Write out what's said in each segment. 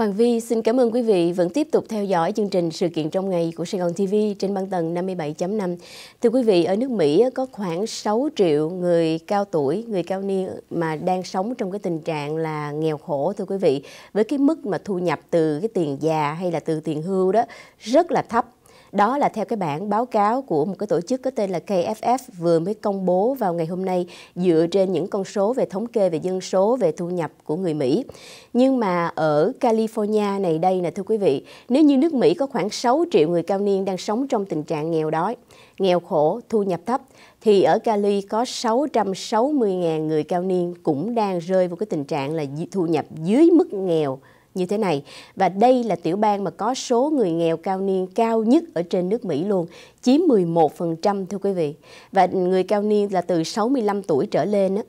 Hoàng Vi xin cảm ơn quý vị vẫn tiếp tục theo dõi chương trình sự kiện trong ngày của Sài Gòn TV trên băng tần 57.5. Thưa quý vị, ở nước Mỹ có khoảng 6 triệu người cao tuổi, người cao niên mà đang sống trong cái tình trạng là nghèo khổ thưa quý vị. Với cái mức mà thu nhập từ cái tiền già hay là từ tiền hưu đó rất là thấp đó là theo cái bản báo cáo của một cái tổ chức có tên là KFF vừa mới công bố vào ngày hôm nay dựa trên những con số về thống kê về dân số, về thu nhập của người Mỹ. Nhưng mà ở California này đây nè thưa quý vị, nếu như nước Mỹ có khoảng 6 triệu người cao niên đang sống trong tình trạng nghèo đói, nghèo khổ, thu nhập thấp, thì ở Cali có 660.000 người cao niên cũng đang rơi vào cái tình trạng là thu nhập dưới mức nghèo như thế này và đây là tiểu bang mà có số người nghèo cao niên cao nhất ở trên nước Mỹ luôn, chiếm 11% thưa quý vị. Và người cao niên là từ 65 tuổi trở lên đó.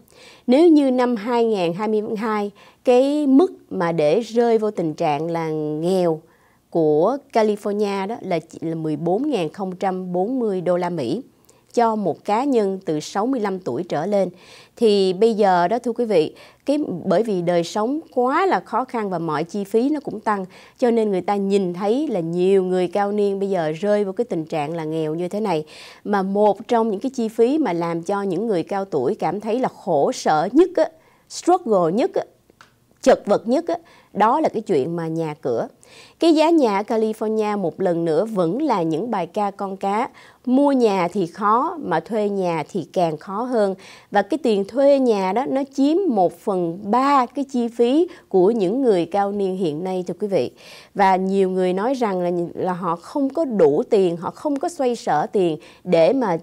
Nếu như năm 2022 cái mức mà để rơi vô tình trạng là nghèo của California đó là 14.040 đô la Mỹ cho một cá nhân từ 65 tuổi trở lên thì bây giờ đó thưa quý vị cái bởi vì đời sống quá là khó khăn và mọi chi phí nó cũng tăng cho nên người ta nhìn thấy là nhiều người cao niên bây giờ rơi vào cái tình trạng là nghèo như thế này mà một trong những cái chi phí mà làm cho những người cao tuổi cảm thấy là khổ sở nhất struggle nhất chật vật nhất đó là cái chuyện mà nhà cửa. Cái giá nhà ở California một lần nữa vẫn là những bài ca con cá mua nhà thì khó mà thuê nhà thì càng khó hơn và cái tiền thuê nhà đó nó chiếm một phần ba cái chi phí của những người cao niên hiện nay thưa quý vị và nhiều người nói rằng là là họ không có đủ tiền họ không có xoay sở tiền để mà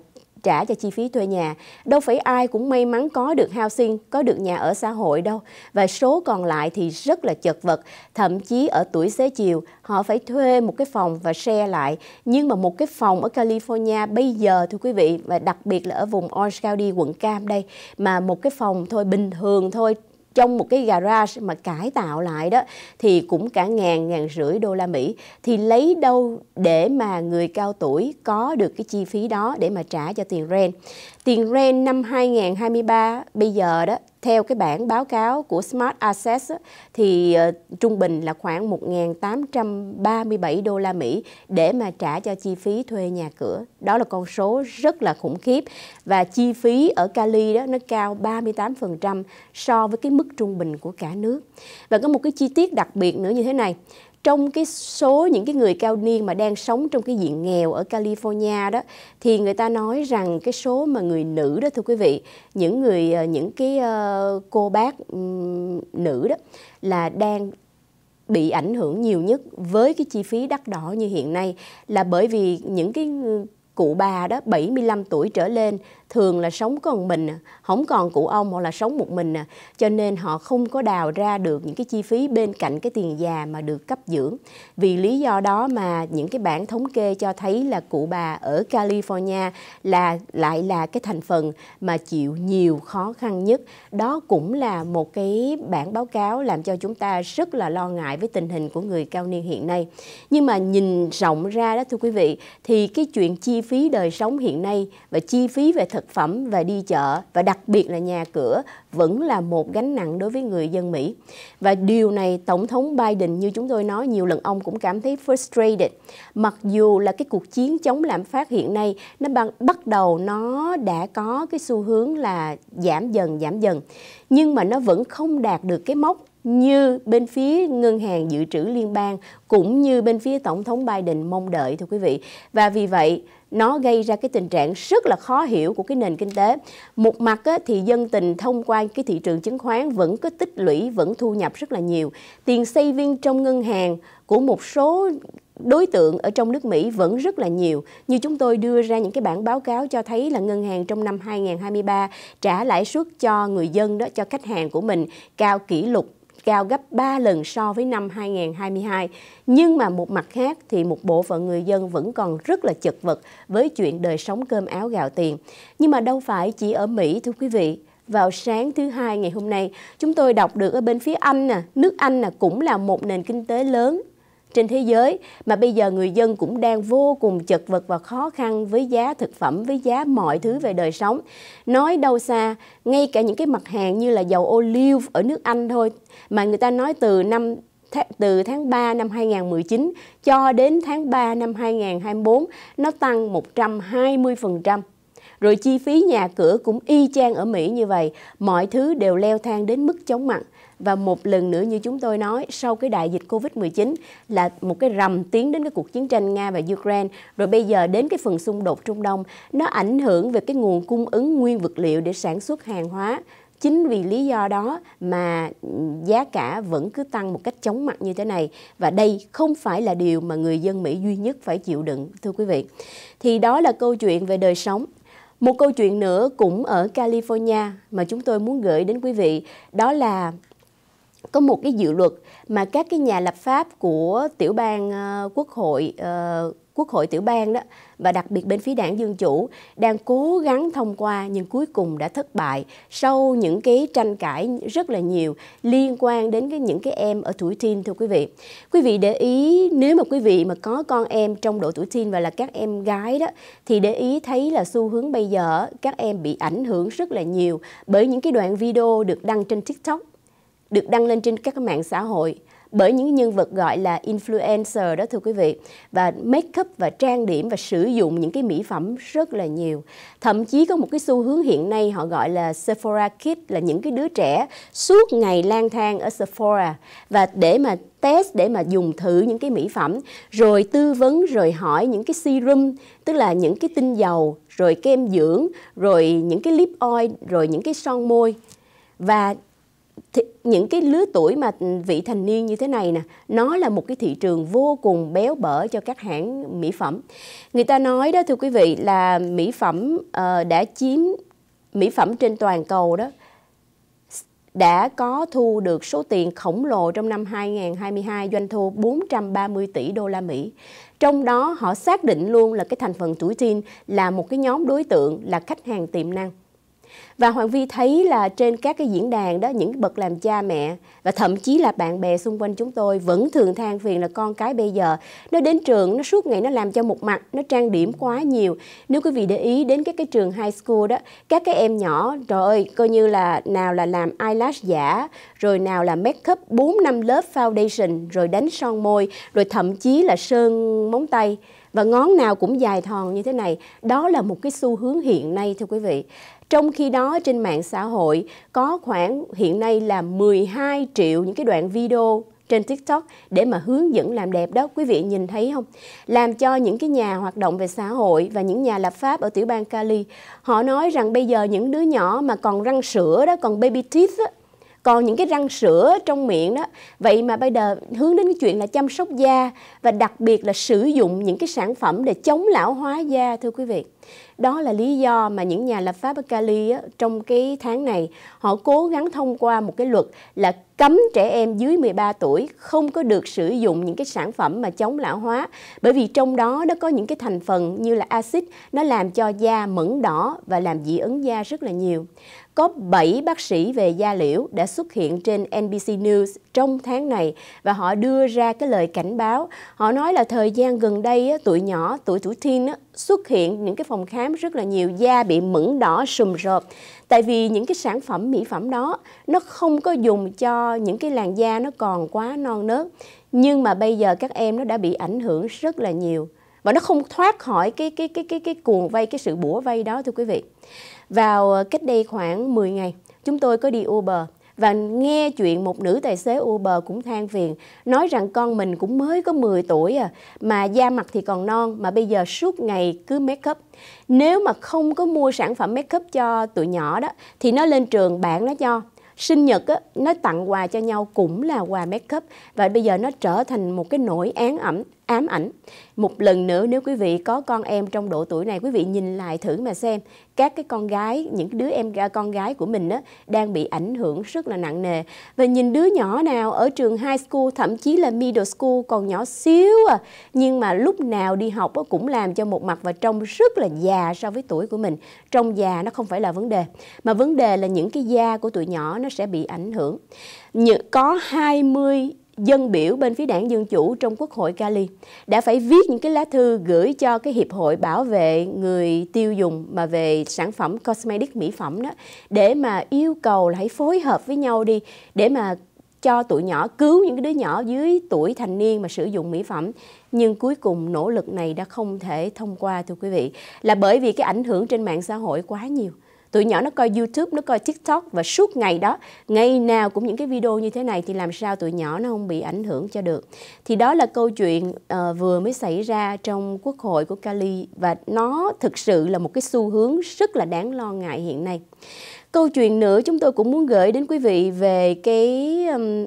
trả cho chi phí thuê nhà. Đâu phải ai cũng may mắn có được housing, có được nhà ở xã hội đâu. Và số còn lại thì rất là chật vật, thậm chí ở tuổi xế chiều họ phải thuê một cái phòng và xe lại. Nhưng mà một cái phòng ở California bây giờ thưa quý vị và đặc biệt là ở vùng Orange County quận Cam đây mà một cái phòng thôi bình thường thôi trong một cái garage mà cải tạo lại đó thì cũng cả ngàn ngàn rưỡi đô la Mỹ thì lấy đâu để mà người cao tuổi có được cái chi phí đó để mà trả cho tiền rent tiền rent năm 2023 bây giờ đó theo cái bản báo cáo của Smart Access thì ờ, trung bình là khoảng 1.837 đô la Mỹ để mà trả cho chi phí thuê nhà cửa. Đó là con số rất là khủng khiếp và chi phí ở Cali đó nó cao 38% so với cái mức trung bình của cả nước. Và có một cái chi tiết đặc biệt nữa như thế này trong cái số những cái người cao niên mà đang sống trong cái diện nghèo ở California đó thì người ta nói rằng cái số mà người nữ đó thưa quý vị những người ờ, những cái ờ, cô bác nữ đó là đang bị ảnh hưởng nhiều nhất với cái chi phí đắt đỏ như hiện nay là bởi vì những cái ừ, cụ bà đó 75 tuổi trở lên thường là sống còn mình không à. còn cụ ông hoặc là sống một mình à. cho nên họ không có đào ra được những cái chi phí bên cạnh cái tiền già mà được cấp dưỡng vì lý do đó mà những cái bản thống kê cho thấy là cụ bà ở California là lại là cái thành phần mà chịu nhiều khó khăn nhất đó cũng là một cái bản báo cáo làm cho chúng ta rất là lo ngại với tình hình của người cao niên hiện nay nhưng mà nhìn rộng ra đó thưa quý vị thì cái chuyện chi phí đời sống hiện nay và chi phí về thời thực phẩm và đi chợ và đặc biệt là nhà cửa vẫn là một gánh nặng đối với người dân Mỹ. Và điều này Tổng thống Biden như chúng tôi nói nhiều lần ông cũng cảm thấy frustrated. Mặc dù là cái cuộc chiến chống lạm phát hiện nay nó bắt đầu nó đã có cái xu hướng là giảm dần giảm dần nhưng mà nó vẫn không đạt được cái mốc như bên phía ngân hàng dự trữ liên bang cũng như bên phía tổng thống Biden mong đợi thưa quý vị. Và vì vậy nó gây ra cái tình trạng rất là khó hiểu của cái nền kinh tế. Một mặt á, thì dân tình thông qua cái thị trường chứng khoán vẫn có tích lũy, vẫn thu nhập rất là nhiều. Tiền saving trong ngân hàng của một số đối tượng ở trong nước Mỹ vẫn rất là nhiều. Như chúng tôi đưa ra những cái bản báo cáo cho thấy là ngân hàng trong năm 2023 trả lãi suất cho người dân đó cho khách hàng của mình cao kỷ lục cao gấp 3 lần so với năm 2022. Nhưng mà một mặt khác thì một bộ phận người dân vẫn còn rất là chật vật với chuyện đời sống cơm áo gạo tiền. Nhưng mà đâu phải chỉ ở Mỹ thưa quý vị, vào sáng thứ hai ngày hôm nay, chúng tôi đọc được ở bên phía Anh nè, nước Anh nè cũng là một nền kinh tế lớn trên thế giới mà bây giờ người dân cũng đang vô cùng chật vật và khó khăn với giá thực phẩm, với giá mọi thứ về đời sống. Nói đâu xa, ngay cả những cái mặt hàng như là dầu ô liu ở nước Anh thôi mà người ta nói từ năm từ tháng 3 năm 2019 cho đến tháng 3 năm 2024 nó tăng 120%. Rồi chi phí nhà cửa cũng y chang ở Mỹ như vậy, mọi thứ đều leo thang đến mức chóng mặt và một lần nữa như chúng tôi nói sau cái đại dịch Covid-19 là một cái rầm tiến đến cái cuộc chiến tranh Nga và Ukraine rồi bây giờ đến cái phần xung đột Trung Đông nó ảnh hưởng về cái nguồn cung ứng nguyên vật liệu để sản xuất hàng hóa chính vì lý do đó mà giá cả vẫn cứ tăng một cách chóng mặt như thế này và đây không phải là điều mà người dân Mỹ duy nhất phải chịu đựng thưa quý vị. Thì đó là câu chuyện về đời sống. Một câu chuyện nữa cũng ở California mà chúng tôi muốn gửi đến quý vị đó là có một cái dự luật mà các cái nhà lập pháp của tiểu bang uh, quốc hội uh, quốc hội tiểu bang đó và đặc biệt bên phía đảng dân chủ đang cố gắng thông qua nhưng cuối cùng đã thất bại sau những cái tranh cãi rất là nhiều liên quan đến cái, những cái em ở tuổi teen thưa quý vị quý vị để ý nếu mà quý vị mà có con em trong độ tuổi teen và là các em gái đó thì để ý thấy là xu hướng bây giờ các em bị ảnh hưởng rất là nhiều bởi những cái đoạn video được đăng trên tiktok được đăng lên trên các mạng xã hội bởi những nhân vật gọi là influencer đó thưa quý vị và make up và trang điểm và sử dụng những cái mỹ phẩm rất là nhiều thậm chí có một cái xu hướng hiện nay họ gọi là Sephora Kids là những cái đứa trẻ suốt ngày lang thang ở Sephora và để mà test để mà dùng thử những cái mỹ phẩm rồi tư vấn rồi hỏi những cái serum tức là những cái tinh dầu rồi kem dưỡng rồi những cái lip oil rồi những cái son môi và thì những cái lứa tuổi mà vị thành niên như thế này nè nó là một cái thị trường vô cùng béo bở cho các hãng mỹ phẩm người ta nói đó thưa quý vị là mỹ phẩm uh, đã chiếm mỹ phẩm trên toàn cầu đó đã có thu được số tiền khổng lồ trong năm 2022 doanh thu 430 tỷ đô la Mỹ. Trong đó họ xác định luôn là cái thành phần tuổi teen là một cái nhóm đối tượng là khách hàng tiềm năng và hoàng vi thấy là trên các cái diễn đàn đó những bậc làm cha mẹ và thậm chí là bạn bè xung quanh chúng tôi vẫn thường than phiền là con cái bây giờ nó đến trường nó suốt ngày nó làm cho một mặt nó trang điểm quá nhiều nếu quý vị để ý đến các cái trường high school đó các cái em nhỏ trời ơi coi như là nào là làm eyelash giả rồi nào là make up 4 năm lớp foundation rồi đánh son môi rồi thậm chí là sơn móng tay và ngón nào cũng dài thòn như thế này đó là một cái xu hướng hiện nay thưa quý vị trong khi đó trên mạng xã hội có khoảng hiện nay là 12 triệu những cái đoạn video trên TikTok để mà hướng dẫn làm đẹp đó quý vị nhìn thấy không làm cho những cái nhà hoạt động về xã hội và những nhà lập pháp ở tiểu bang Cali họ nói rằng bây giờ những đứa nhỏ mà còn răng sữa đó còn baby teeth đó, còn những cái răng sữa trong miệng đó vậy mà bây giờ hướng đến cái chuyện là chăm sóc da và đặc biệt là sử dụng những cái sản phẩm để chống lão hóa da thưa quý vị đó là lý do mà những nhà lập pháp ở Cali á, trong cái tháng này họ cố gắng thông qua một cái luật là cấm trẻ em dưới 13 tuổi không có được sử dụng những cái sản phẩm mà chống lão hóa bởi vì trong đó nó có những cái thành phần như là axit nó làm cho da mẫn đỏ và làm dị ứng da rất là nhiều có 7 bác sĩ về da liễu đã xuất hiện trên NBC News trong tháng này và họ đưa ra cái lời cảnh báo. Họ nói là thời gian gần đây tuổi nhỏ, tuổi tuổi teen xuất hiện những cái phòng khám rất là nhiều da bị mẩn đỏ sùm rộp. Tại vì những cái sản phẩm mỹ phẩm đó nó không có dùng cho những cái làn da nó còn quá non nớt. Nhưng mà bây giờ các em nó đã bị ảnh hưởng rất là nhiều và nó không thoát khỏi cái cái cái cái cái cuồng vây cái sự bủa vây đó thưa quý vị. Vào ờ, cách đây khoảng 10 ngày, chúng tôi có đi Uber và nghe chuyện một nữ tài xế Uber cũng than phiền, nói rằng con mình cũng mới có 10 tuổi à, mà da mặt thì còn non mà bây giờ suốt ngày cứ make up. Nếu mà không có mua sản phẩm make up cho tụi nhỏ đó thì nó lên trường bạn nó cho. Sinh nhật á, nó tặng quà cho nhau cũng là quà make up và bây giờ nó trở thành một cái nỗi án ẩm ám ảnh. Một lần nữa nếu quý vị có con em trong độ tuổi này, quý vị nhìn lại thử mà xem các cái con gái, những đứa em con gái của mình đó đang bị ảnh hưởng rất là nặng nề. Và nhìn đứa nhỏ nào ở trường high school, thậm chí là middle school còn nhỏ xíu à, nhưng mà lúc nào đi học á, cũng làm cho một mặt và trông rất là già so với tuổi của mình. Trông già nó không phải là vấn đề, mà vấn đề là những cái da của tụi nhỏ nó sẽ bị ảnh hưởng. Như, có 20 dân biểu bên phía đảng Dân Chủ trong Quốc hội Cali đã phải viết những cái lá thư gửi cho cái Hiệp hội Bảo vệ người tiêu dùng mà về sản phẩm cosmetic mỹ phẩm đó để mà yêu cầu là hãy phối hợp với nhau đi để mà cho tụi nhỏ cứu những cái đứa nhỏ dưới tuổi thành niên mà sử dụng mỹ phẩm nhưng cuối cùng nỗ lực này đã không thể thông qua thưa quý vị là bởi vì cái ảnh hưởng trên mạng xã hội quá nhiều tụi nhỏ nó coi youtube nó coi tiktok và suốt ngày đó ngày nào cũng những cái video như thế này thì làm sao tụi nhỏ nó không bị ảnh hưởng cho được thì đó là câu chuyện uh, vừa mới xảy ra trong quốc hội của cali và nó thực sự là một cái xu hướng rất là đáng lo ngại hiện nay câu chuyện nữa chúng tôi cũng muốn gửi đến quý vị về cái um,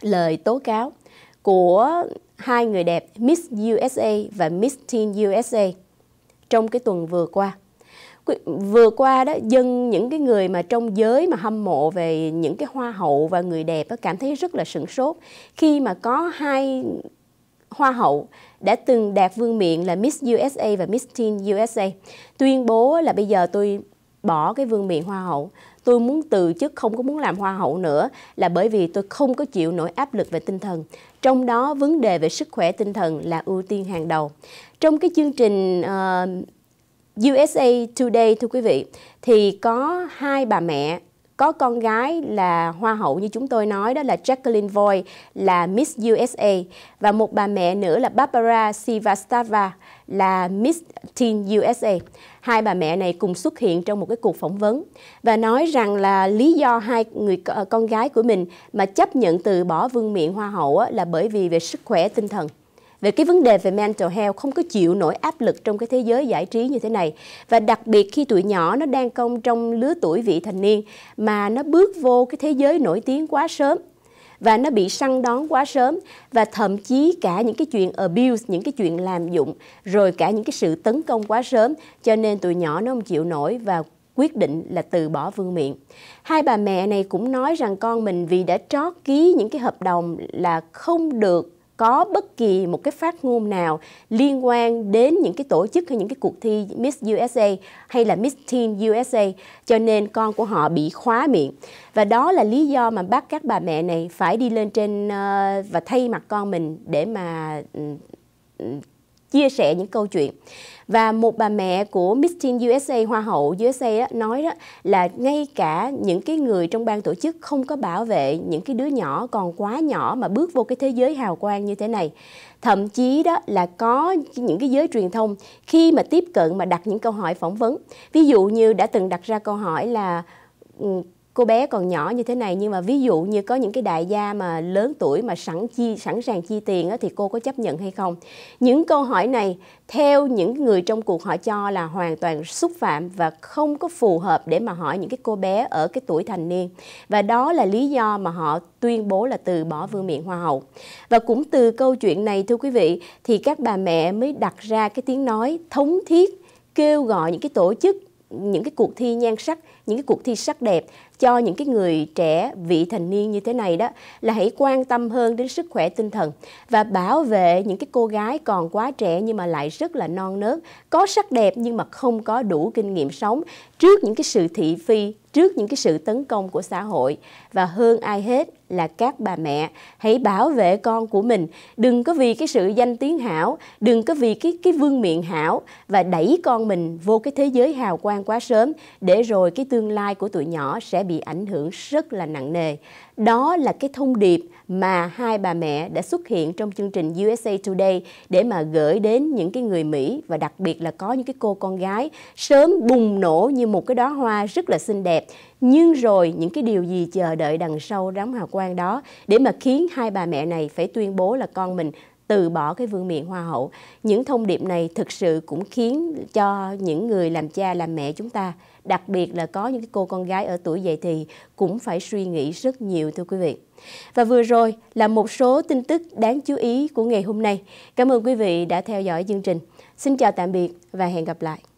lời tố cáo của hai người đẹp Miss USA và Miss Teen USA trong cái tuần vừa qua vừa qua đó dân những cái người mà trong giới mà hâm mộ về những cái hoa hậu và người đẹp đó, cảm thấy rất là sửng sốt khi mà có hai hoa hậu đã từng đạt vương miện là Miss USA và Miss Teen USA tuyên bố là bây giờ tôi bỏ cái vương miện hoa hậu tôi muốn từ chức không có muốn làm hoa hậu nữa là bởi vì tôi không có chịu nổi áp lực về tinh thần trong đó vấn đề về sức khỏe tinh thần là ưu tiên hàng đầu trong cái chương trình uh, USA Today thưa quý vị thì có hai bà mẹ có con gái là hoa hậu như chúng tôi nói đó là Jacqueline Voy là Miss USA và một bà mẹ nữa là Barbara Sivastava là Miss Teen USA. Hai bà mẹ này cùng xuất hiện trong một cái cuộc phỏng vấn và nói rằng là lý do hai người con gái của mình mà chấp nhận từ bỏ vương miện hoa hậu là bởi vì về sức khỏe tinh thần về cái vấn đề về mental health không có chịu nổi áp lực trong cái thế giới giải trí như thế này và đặc biệt khi tuổi nhỏ nó đang công trong lứa tuổi vị thành niên mà nó bước vô cái thế giới nổi tiếng quá sớm và nó bị săn đón quá sớm và thậm chí cả những cái chuyện abuse, những cái chuyện làm dụng rồi cả những cái sự tấn công quá sớm cho nên tụi nhỏ nó không chịu nổi và quyết định là từ bỏ vương miện. Hai bà mẹ này cũng nói rằng con mình vì đã trót ký những cái hợp đồng là không được có bất kỳ một cái phát ngôn nào liên quan đến những cái tổ chức hay những cái cuộc thi Miss USA hay là Miss Teen USA cho nên con của họ bị khóa miệng và đó là lý do mà bác các bà mẹ này phải đi lên trên ờ, và thay mặt con mình để mà ừ, ừ, chia sẻ những câu chuyện và một bà mẹ của Miss Teen USA Hoa hậu USA đó, nói đó là ngay cả những cái người trong ban tổ chức không có bảo vệ những cái đứa nhỏ còn quá nhỏ mà bước vô cái thế giới hào quang như thế này thậm chí đó là có những cái giới truyền thông khi mà tiếp cận mà đặt những câu hỏi phỏng vấn ví dụ như đã từng đặt ra câu hỏi là ừ, cô bé còn nhỏ như thế này nhưng mà ví dụ như có những cái đại gia mà lớn tuổi mà sẵn chi sẵn sàng chi tiền thì cô có chấp nhận hay không những câu hỏi này theo những người trong cuộc họ cho là hoàn toàn xúc phạm và không có phù hợp để mà hỏi những cái cô bé ở cái tuổi thành niên và đó là lý do mà họ tuyên bố là từ bỏ vương miện hoa hậu và cũng từ câu chuyện này thưa quý vị thì các bà mẹ mới đặt ra cái tiếng nói thống thiết kêu gọi những cái tổ chức những cái cuộc thi nhan sắc, những cái cuộc thi sắc đẹp cho những cái người trẻ vị thành niên như thế này đó là hãy quan tâm hơn đến sức khỏe tinh thần và bảo vệ những cái cô gái còn quá trẻ nhưng mà lại rất là non nớt, có sắc đẹp nhưng mà không có đủ kinh nghiệm sống trước những cái sự thị phi, trước những cái sự tấn công của xã hội và hơn ai hết là các bà mẹ hãy bảo vệ con của mình đừng có vì cái sự danh tiếng hảo đừng có vì cái cái vương miện hảo và đẩy con mình vô cái thế giới hào quang quá sớm để rồi cái tương lai của tụi nhỏ sẽ bị ảnh hưởng rất là nặng nề đó là cái thông điệp mà hai bà mẹ đã xuất hiện trong chương trình USA Today để mà gửi đến những cái người Mỹ và đặc biệt là có những cái cô con gái sớm bùng nổ như một cái đóa hoa rất là xinh đẹp nhưng rồi những cái điều gì chờ đợi đằng sau đám hào quang đó để mà khiến hai bà mẹ này phải tuyên bố là con mình từ bỏ cái vương miện hoa hậu những thông điệp này thực sự cũng khiến cho những người làm cha làm mẹ chúng ta đặc biệt là có những cô con gái ở tuổi dậy thì cũng phải suy nghĩ rất nhiều thưa quý vị và vừa rồi là một số tin tức đáng chú ý của ngày hôm nay cảm ơn quý vị đã theo dõi chương trình xin chào tạm biệt và hẹn gặp lại